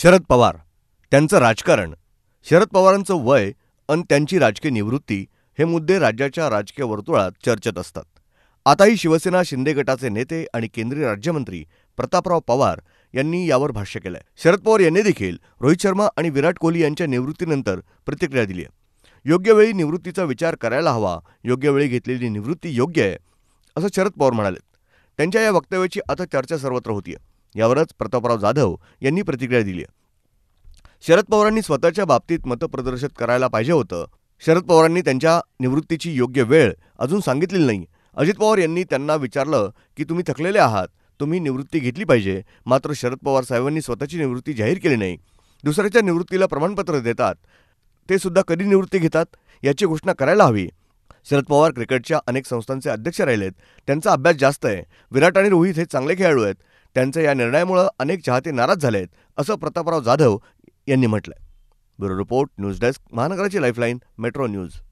शरद पवार त्यांचं राजकारण शरद पवारांचं वय आणि त्यांची राजकीय निवृत्ती हे मुद्दे राज्याच्या राजकीय वर्तुळात चर्चेत असतात आताही शिवसेना शिंदे गटाचे नेते आणि केंद्रीय राज्यमंत्री प्रतापराव पवार यांनी यावर भाष्य केलंय शरद पवार यांनी देखील रोहित शर्मा आणि विराट कोहली यांच्या निवृत्तीनंतर प्रतिक्रिया दिली आहे योग्य वेळी निवृत्तीचा विचार करायला हवा योग्य वेळी घेतलेली निवृत्ती योग्य आहे असं शरद पवार म्हणाले त्यांच्या या वक्तव्याची आता चर्चा सर्वत्र होती आहे यावरच प्रतापराव जाधव यांनी प्रतिक्रिया दिली शरद पवारांनी स्वतःच्या बाबतीत मतप्रदर्शित करायला पाहिजे होतं शरद पवारांनी त्यांच्या निवृत्तीची योग्य वेळ अजून सांगितलेली नाही अजित पवार यांनी त्यांना विचारलं की तुम्ही थकलेले आहात तुम्ही निवृत्ती घेतली पाहिजे मात्र शरद पवार साहेबांनी स्वतःची निवृत्ती जाहीर केली नाही दुसऱ्याच्या निवृत्तीला प्रमाणपत्र देतात ते सुद्धा कधी निवृत्ती घेतात याची घोषणा करायला हवी शरद पवार क्रिकेटच्या अनेक संस्थांचे अध्यक्ष राहिलेत त्यांचा अभ्यास जास्त आहे विराट आणि रोहित हे चांगले खेळाडू आहेत त्यांच्या या निर्णयामुळे अनेक चाहते नाराज झाले आहेत असं प्रतापराव जाधव यांनी म्हटलं ब्युरो रिपोर्ट न्यूज डेस्क महानगराची लाईफलाईन मेट्रो न्यूज